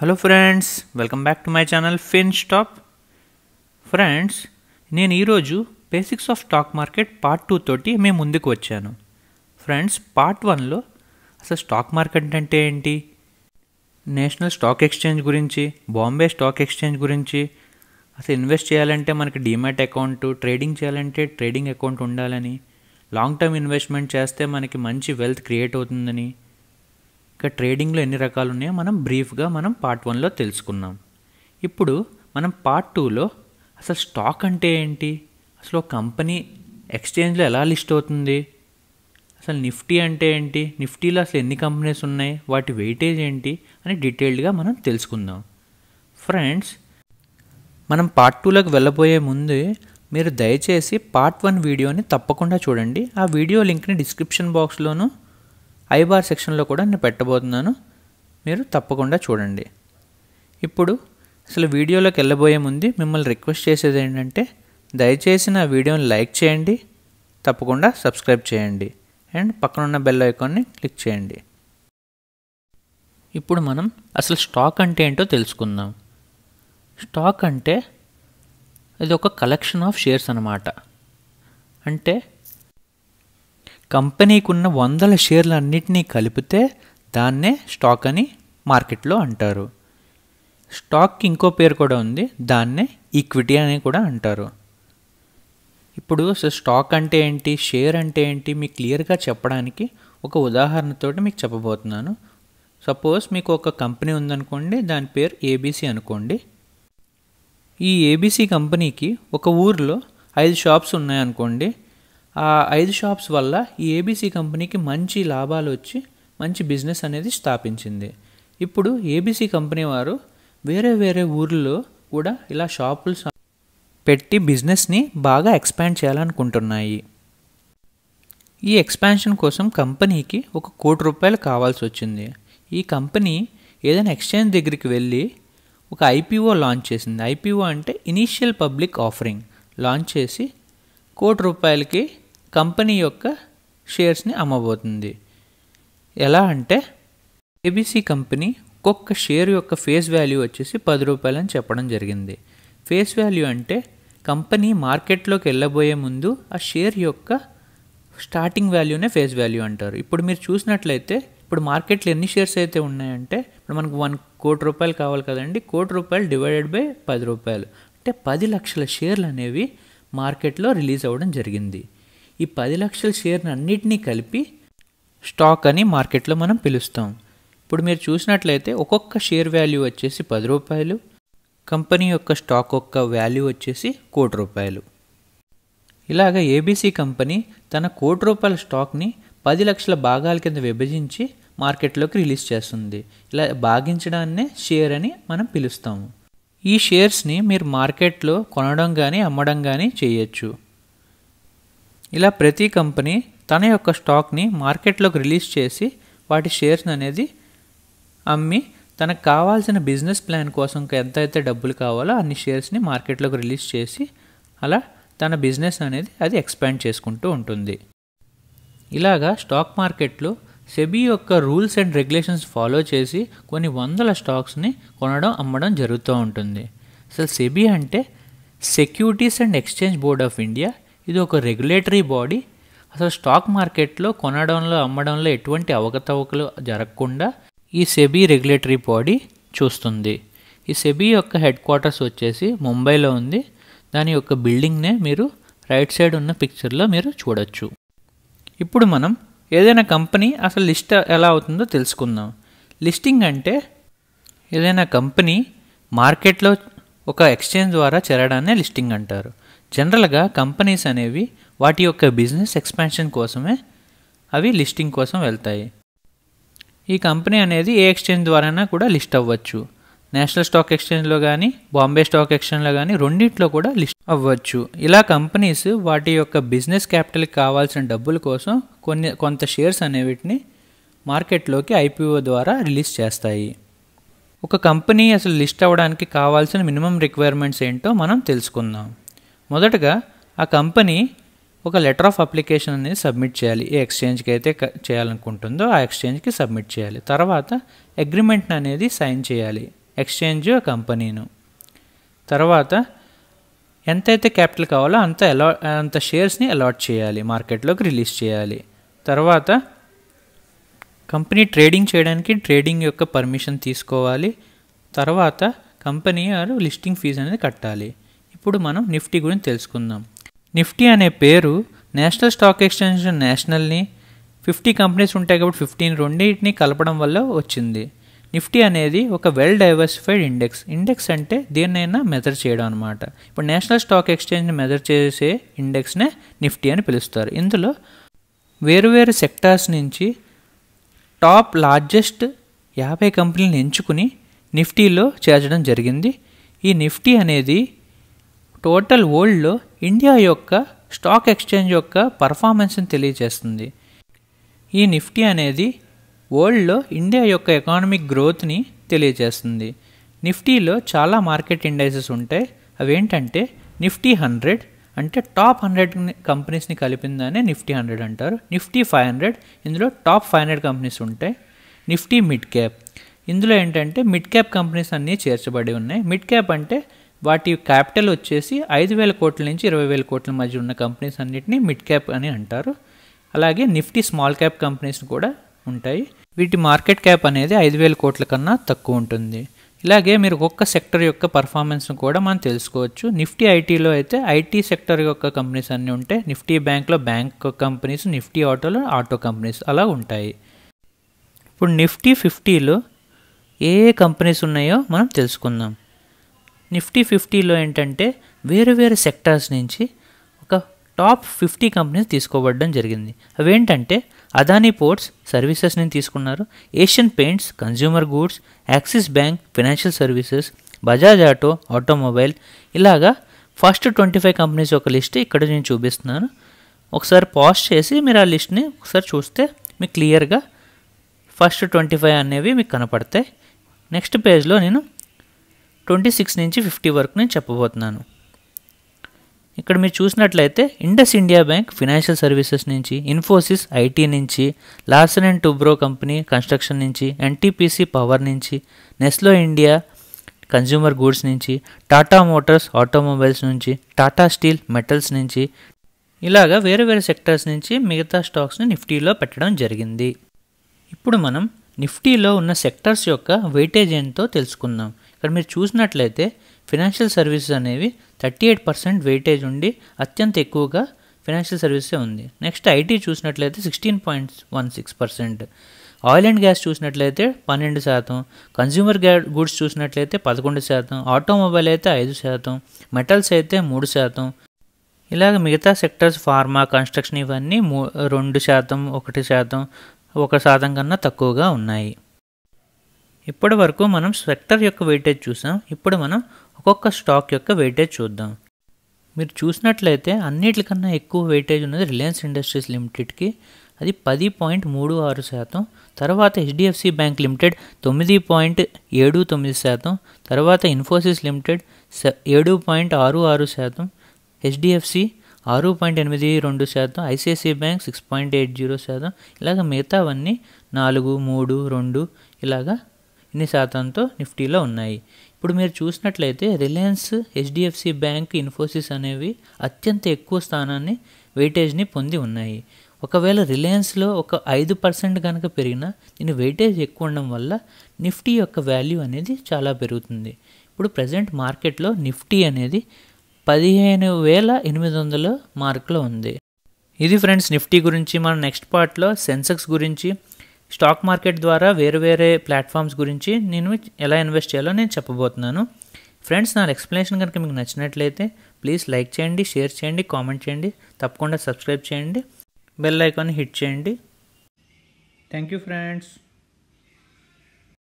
hello friends welcome back to my channel Fin Stop friends నేను ఈరోజు basics of stock market part two తోటి మేము ముందుకు వచ్చాను ఫ్రెండ్స్ పార్ట్ వన్లో అసలు స్టాక్ మార్కెట్ అంటే ఏంటి నేషనల్ స్టాక్ ఎక్స్చేంజ్ గురించి బాంబే స్టాక్ ఎక్స్చేంజ్ గురించి అసలు ఇన్వెస్ట్ చేయాలంటే మనకి డిమాట్ అకౌంట్ ట్రేడింగ్ చేయాలంటే ట్రేడింగ్ అకౌంట్ ఉండాలని లాంగ్ టర్మ్ ఇన్వెస్ట్మెంట్ చేస్తే మనకి మంచి వెల్త్ క్రియేట్ అవుతుందని ఇక ట్రేడింగ్లో ఎన్ని రకాలు ఉన్నాయో మనం బ్రీఫ్గా మనం పార్ట్ వన్లో తెలుసుకున్నాం ఇప్పుడు మనం పార్ట్ టూలో అసలు స్టాక్ అంటే ఏంటి అసలు కంపెనీ ఎక్స్చేంజ్లో ఎలా లిస్ట్ అవుతుంది అసలు నిఫ్టీ అంటే ఏంటి నిఫ్టీలో అసలు ఎన్ని కంపెనీస్ ఉన్నాయి వాటి వెయిటేజ్ ఏంటి అని డీటెయిల్డ్గా మనం తెలుసుకుందాం ఫ్రెండ్స్ మనం పార్ట్ టూలోకి వెళ్ళబోయే ముందు మీరు దయచేసి పార్ట్ వన్ వీడియోని తప్పకుండా చూడండి ఆ వీడియో లింక్ని డిస్క్రిప్షన్ బాక్స్లోనూ ఐబార్ సెక్షన్లో కూడా నేను పెట్టబోతున్నాను మీరు తప్పకుండా చూడండి ఇప్పుడు అసలు వీడియోలోకి వెళ్ళబోయే ముందు మిమ్మల్ని రిక్వెస్ట్ చేసేది ఏంటంటే దయచేసి నా వీడియోని లైక్ చేయండి తప్పకుండా సబ్స్క్రైబ్ చేయండి అండ్ పక్కనున్న బెల్ ఐకాన్ని క్లిక్ చేయండి ఇప్పుడు మనం అసలు స్టాక్ అంటే ఏంటో తెలుసుకుందాం స్టాక్ అంటే ఇది ఒక కలెక్షన్ ఆఫ్ షేర్స్ అనమాట అంటే కంపెనీకున్న వందల షేర్లన్నింటినీ కలిపితే దాన్నే స్టాక్ అని మార్కెట్లో అంటారు స్టాక్కి ఇంకో పేరు కూడా ఉంది దాన్నే ఈక్విటీ అని కూడా అంటారు ఇప్పుడు సో స్టాక్ అంటే ఏంటి షేర్ అంటే ఏంటి మీకు క్లియర్గా చెప్పడానికి ఒక ఉదాహరణతోటి మీకు చెప్పబోతున్నాను సపోజ్ మీకు ఒక కంపెనీ ఉందనుకోండి దాని పేరు ఏబీసీ అనుకోండి ఈ ఏబీసీ కంపెనీకి ఒక ఊర్లో ఐదు షాప్స్ ఉన్నాయనుకోండి ఆ ఐదు షాప్స్ వల్ల ఈ ఏబీసీ కంపెనీకి మంచి లాభాలు వచ్చి మంచి బిజినెస్ అనేది స్థాపించింది ఇప్పుడు ఏబీసీ కంపెనీ వారు వేరే వేరే ఊర్లో కూడా ఇలా షాపులు పెట్టి బిజినెస్ని బాగా ఎక్స్పాండ్ చేయాలనుకుంటున్నాయి ఈ ఎక్స్పాన్షన్ కోసం కంపెనీకి ఒక కోటి రూపాయలు కావాల్సి వచ్చింది ఈ కంపెనీ ఏదైనా ఎక్స్చేంజ్ దగ్గరికి వెళ్ళి ఒక ఐపీఓ లాంచ్ చేసింది ఐపీఓ అంటే ఇనీషియల్ పబ్లిక్ ఆఫరింగ్ లాంచ్ చేసి కోటి రూపాయలకి కంపెనీ యొక్క షేర్స్ని అమ్మబోతుంది ఎలా అంటే ఏబీసీ కంపెనీ ఒక్కొక్క షేర్ యొక్క ఫేస్ వాల్యూ వచ్చేసి పది రూపాయలు అని చెప్పడం జరిగింది ఫేస్ వాల్యూ అంటే కంపెనీ మార్కెట్లోకి వెళ్ళబోయే ముందు ఆ షేర్ యొక్క స్టార్టింగ్ వాల్యూనే ఫేస్ వాల్యూ అంటారు ఇప్పుడు మీరు చూసినట్లయితే ఇప్పుడు మార్కెట్లో ఎన్ని షేర్స్ అయితే ఉన్నాయంటే ఇప్పుడు మనకు వన్ కోటి రూపాయలు కావాలి కదండి కోటి రూపాయలు డివైడెడ్ బై పది రూపాయలు అంటే పది లక్షల షేర్లు అనేవి మార్కెట్లో రిలీజ్ అవ్వడం జరిగింది ఈ పది లక్షల షేర్ని అన్నిటినీ కలిపి స్టాక్ అని మార్కెట్లో మనం పిలుస్తాం ఇప్పుడు మీరు చూసినట్లయితే ఒక్కొక్క షేర్ వాల్యూ వచ్చేసి పది రూపాయలు కంపెనీ యొక్క స్టాక్ యొక్క వాల్యూ వచ్చేసి కోటి రూపాయలు ఇలాగ ఏబీసీ కంపెనీ తన కోటి రూపాయల స్టాక్ని పది లక్షల భాగాల కింద విభజించి మార్కెట్లోకి రిలీజ్ చేస్తుంది ఇలా భాగించడాన్నే షేర్ అని మనం పిలుస్తాము ఈ షేర్స్ని మీరు మార్కెట్లో కొనడం కానీ అమ్మడం కానీ చేయొచ్చు ఇలా ప్రతి కంపెనీ తన యొక్క స్టాక్ని మార్కెట్లోకి రిలీజ్ చేసి వాటి షేర్స్ అనేది అమ్మి తనకు కావాల్సిన బిజినెస్ ప్లాన్ కోసం ఎంత అయితే డబ్బులు కావాలో అన్ని షేర్స్ని మార్కెట్లోకి రిలీజ్ చేసి అలా తన బిజినెస్ అనేది అది ఎక్స్పాండ్ చేసుకుంటూ ఉంటుంది ఇలాగా స్టాక్ మార్కెట్లో సెబీ యొక్క రూల్స్ అండ్ రెగ్యులేషన్స్ ఫాలో చేసి కొన్ని వందల స్టాక్స్ని కొనడం అమ్మడం జరుగుతూ ఉంటుంది అసలు సెబీ అంటే securities and exchange board of India ఇది ఒక రెగ్యులేటరీ బాడీ అసలు స్టాక్ మార్కెట్లో కొనడంలో అమ్మడంలో ఎటువంటి అవకతవకలు జరగకుండా ఈ సెబీ రెగ్యులేటరీ బాడీ చూస్తుంది ఈ సెబీ యొక్క హెడ్ క్వార్టర్స్ వచ్చేసి ముంబైలో ఉంది దాని యొక్క బిల్డింగ్నే మీరు రైట్ సైడ్ ఉన్న పిక్చర్లో మీరు చూడొచ్చు ఇప్పుడు మనం ఏదైనా కంపెనీ అసలు లిస్ట్ ఎలా అవుతుందో తెలుసుకుందాం లిస్టింగ్ అంటే ఏదైనా కంపెనీ మార్కెట్లో ఒక ఎక్స్చేంజ్ ద్వారా చేరడాన్ని లిస్టింగ్ అంటారు జనరల్గా కంపెనీస్ అనేవి వాటి యొక్క బిజినెస్ ఎక్స్పాన్షన్ కోసమే అవి లిస్టింగ్ కోసం వెళ్తాయి ఈ కంపెనీ అనేది ఏ ఎక్స్చేంజ్ ద్వారానా కూడా లిస్ట్ అవ్వచ్చు నేషనల్ స్టాక్ ఎక్స్చేంజ్లో కానీ బాంబే స్టాక్ ఎక్స్చేంజ్లో కానీ రెండింటిలో కూడా లిస్ట్ అవ్వచ్చు ఇలా కంపెనీస్ వాటి యొక్క బిజినెస్ క్యాపిటల్కి కావాల్సిన డబ్బుల కోసం కొన్ని కొంత షేర్స్ అనేవిటిని మార్కెట్లోకి ఐపీఓ ద్వారా రిలీజ్ చేస్తాయి ఒక కంపెనీ అసలు లిస్ట్ అవ్వడానికి కావాల్సిన మినిమం రిక్వైర్మెంట్స్ ఏంటో మనం తెలుసుకుందాం మొదటగా ఆ కంపెనీ ఒక లెటర్ ఆఫ్ అప్లికేషన్ అనేది సబ్మిట్ చేయాలి ఏ ఎక్స్చేంజ్కి అయితే చేయాలనుకుంటుందో ఆ ఎక్స్చేంజ్కి సబ్మిట్ చేయాలి తర్వాత అగ్రిమెంట్ అనేది సైన్ చేయాలి ఎక్స్చేంజ్ ఆ కంపెనీను తర్వాత ఎంతైతే క్యాపిటల్ కావాలో అంత అలా అంత షేర్స్ని అలాట్ చేయాలి మార్కెట్లోకి రిలీజ్ చేయాలి తర్వాత కంపెనీ ట్రేడింగ్ చేయడానికి ట్రేడింగ్ యొక్క పర్మిషన్ తీసుకోవాలి తర్వాత కంపెనీ లిస్టింగ్ ఫీజు అనేది కట్టాలి ఇప్పుడు మనం నిఫ్టీ గురించి తెలుసుకుందాం నిఫ్టీ అనే పేరు నేషనల్ స్టాక్ ఎక్స్చేంజ్ నేషనల్ని ఫిఫ్టీ కంపెనీస్ ఉంటాయి కాబట్టి ఫిఫ్టీన్ రెండింటిని కలపడం వల్ల వచ్చింది నిఫ్టీ అనేది ఒక వెల్ డైవర్సిఫైడ్ ఇండెక్స్ ఇండెక్స్ అంటే దేన్నైనా మెజర్ చేయడం అనమాట ఇప్పుడు నేషనల్ స్టాక్ ఎక్స్చేంజ్ని మెజర్ చేసే ఇండెక్స్నే నిఫ్టీ అని పిలుస్తారు ఇందులో వేరువేరు సెక్టార్స్ నుంచి టాప్ లార్జెస్ట్ యాభై కంపెనీలను ఎంచుకుని నిఫ్టీలో చేర్చడం జరిగింది ఈ నిఫ్టీ అనేది టోటల్ వరల్డ్లో ఇండియా యొక్క స్టాక్ ఎక్స్చేంజ్ యొక్క పర్ఫార్మెన్స్ని తెలియజేస్తుంది ఈ నిఫ్టీ అనేది వరల్డ్లో ఇండియా యొక్క ఎకానమిక్ గ్రోత్ని తెలియజేస్తుంది నిఫ్టీలో చాలా మార్కెట్ ఇండైసెస్ ఉంటాయి అవి ఏంటంటే నిఫ్టీ హండ్రెడ్ అంటే టాప్ హండ్రెడ్ కంపెనీస్ని కలిపిందనే నిఫ్టీ హండ్రెడ్ అంటారు నిఫ్టీ ఫైవ్ హండ్రెడ్ ఇందులో టాప్ ఫైవ్ హండ్రెడ్ కంపెనీస్ ఉంటాయి నిఫ్టీ మిడ్ క్యాప్ ఇందులో ఏంటంటే మిడ్ క్యాప్ కంపెనీస్ అన్నీ చేర్చబడి ఉన్నాయి మిడ్ క్యాప్ అంటే వాటి క్యాపిటల్ వచ్చేసి ఐదు వేల కోట్ల నుంచి ఇరవై వేల కోట్ల మధ్య ఉన్న కంపెనీస్ అన్నిటిని మిడ్ క్యాప్ అని అంటారు అలాగే నిఫ్టీ స్మాల్ క్యాప్ కంపెనీస్ కూడా ఉంటాయి వీటి మార్కెట్ క్యాప్ అనేది ఐదు వేల కోట్ల కన్నా తక్కువ ఉంటుంది ఇలాగే మీరు ఒక్కొక్క సెక్టర్ యొక్క పర్ఫార్మెన్స్ను కూడా మనం తెలుసుకోవచ్చు నిఫ్టీ ఐటీలో అయితే ఐటీ సెక్టర్ యొక్క కంపెనీస్ అన్నీ ఉంటాయి నిఫ్టీ బ్యాంక్లో బ్యాంక్ కంపెనీస్ నిఫ్టీ ఆటోలో ఆటో కంపెనీస్ అలా ఉంటాయి ఇప్పుడు నిఫ్టీ ఫిఫ్టీలో ఏ ఏ కంపెనీస్ ఉన్నాయో మనం తెలుసుకుందాం నిఫ్టీ ఫిఫ్టీలో ఏంటంటే వేరు వేరు సెక్టార్స్ నుంచి ఒక టాప్ ఫిఫ్టీ కంపెనీస్ తీసుకోబడడం జరిగింది అవేంటంటే అదానీ పోర్ట్స్ సర్వీసెస్ నుంచి తీసుకున్నారు Asian Paints consumer goods Axis Bank financial services Bajaj auto automobile ఇలాగా ఫస్ట్ ట్వంటీ ఫైవ్ కంపెనీస్ ఒక లిస్ట్ ఇక్కడ నేను చూపిస్తున్నాను ఒకసారి పాస్ చేసి మీరు ఆ లిస్ట్ని ఒకసారి చూస్తే మీకు క్లియర్గా ఫస్ట్ ట్వంటీ ఫైవ్ అనేవి మీకు కనపడతాయి నెక్స్ట్ పేజ్లో నేను ట్వంటీ సిక్స్ నుంచి ఫిఫ్టీ వరకు నేను చెప్పబోతున్నాను ఇక్కడ మీరు చూసినట్లయితే Indus India bank financial services నుంచి ఇన్ఫోసిస్ ఐటీ నుంచి Larsen and Toubro company construction నుంచి ఎన్టీపీసీ పవర్ నుంచి నెస్లో ఇండియా కన్జ్యూమర్ గూడ్స్ నుంచి టాటా మోటార్స్ ఆటోమొబైల్స్ నుంచి టాటా స్టీల్ మెటల్స్ నుంచి ఇలాగా వేరే వేరే సెక్టర్స్ నుంచి మిగతా స్టాక్స్ని నిఫ్టీలో పెట్టడం జరిగింది ఇప్పుడు మనం నిఫ్టీలో ఉన్న సెక్టర్స్ యొక్క వెయిటేజ్ ఎంతో తెలుసుకుందాం ఇక్కడ మీరు చూసినట్లయితే ఫినాన్షియల్ సర్వీసెస్ అనేవి థర్టీ ఎయిట్ పర్సెంట్ వెయిటేజ్ ఉండి అత్యంత ఎక్కువగా ఫినాన్షియల్ సర్వీసే ఉంది నెక్స్ట్ ఐటీ చూసినట్లయితే sixteen point one six percent oil and gas చూసినట్లయితే పన్నెండు శాతం కన్జ్యూమర్ గ్యా గూడ్స్ చూసినట్లయితే పదకొండు శాతం ఆటోమొబైల్ అయితే ఐదు శాతం మెటల్స్ అయితే మూడు శాతం ఇలాగ మిగతా సెక్టర్స్ ఫార్మా కన్స్ట్రక్షన్ ఇవన్నీ మూ రెండు శాతం ఒకటి శాతం ఒక శాతం కన్నా తక్కువగా ఉన్నాయి ఇప్పటి వరకు మనం సెక్టర్ యొక్క వెయిటేజ్ చూసాం ఇప్పుడు మనం ఒక్కొక్క స్టాక్ యొక్క వెయిటేజ్ చూద్దాం మీరు చూసినట్లయితే అన్నిటికన్నా ఎక్కువ వెయిటేజ్ ఉన్నది రిలయన్స్ ఇండస్ట్రీస్ లిమిటెడ్కి అది పది పాయింట్ మూడు ఆరు శాతం తర్వాత హెచ్డిఎఫ్సి బ్యాంక్ లిమిటెడ్ తొమ్మిది పాయింట్ ఏడు తొమ్మిది శాతం తర్వాత ఇన్ఫోసిస్ లిమిటెడ్ ఏడు పాయింట్ ఆరు ఆరు శాతం హెచ్డిఎఫ్సి ఆరు పాయింట్ ఎనిమిది రెండు శాతం ICICI bank six point eight zero శాతం ఇలాగ మిగతావన్నీ నాలుగు మూడు రెండు ఇలాగా ఎన్ని శాతంతో నిఫ్టీలో ఉన్నాయి ఇప్పుడు మీరు చూసినట్లయితే రిలయన్స్ హెచ్డిఎఫ్సి బ్యాంక్ ఇన్ఫోసిస్ అనేవి అత్యంత ఎక్కువ స్థానాన్ని వెయిటేజ్ని పొంది ఉన్నాయి ఒకవేళ రిలయన్స్లో ఒక ఐదు పర్సెంట్ కనుక పెరిగినా దీని వెయిటేజ్ ఎక్కువ ఉండడం వల్ల నిఫ్టీ యొక్క వాల్యూ అనేది చాలా పెరుగుతుంది ఇప్పుడు ప్రజెంట్ మార్కెట్లో నిఫ్టీ అనేది పదిహేను వేల ఎనిమిది వందల మార్కులో ఉంది ఇది ఫ్రెండ్స్ నిఫ్టీ గురించి మనం నెక్స్ట్ పార్ట్లో సెన్సెక్స్ గురించి స్టాక్ మార్కెట్ ద్వారా వేరు వేరే ప్లాట్ఫామ్స్ గురించి నేను ఎలా ఇన్వెస్ట్ చేయాలో నేను చెప్పబోతున్నాను ఫ్రెండ్స్ నా ఎక్స్ప్లెనేషన్ కనుక మీకు నచ్చినట్లయితే ప్లీజ్ లైక్ చేయండి షేర్ చేయండి కామెంట్ చేయండి తప్పకుండా సబ్స్క్రైబ్ చేయండి బెల్ ఐకాన్ హిట్ చేయండి థ్యాంక్ యూ ఫ్రెండ్స్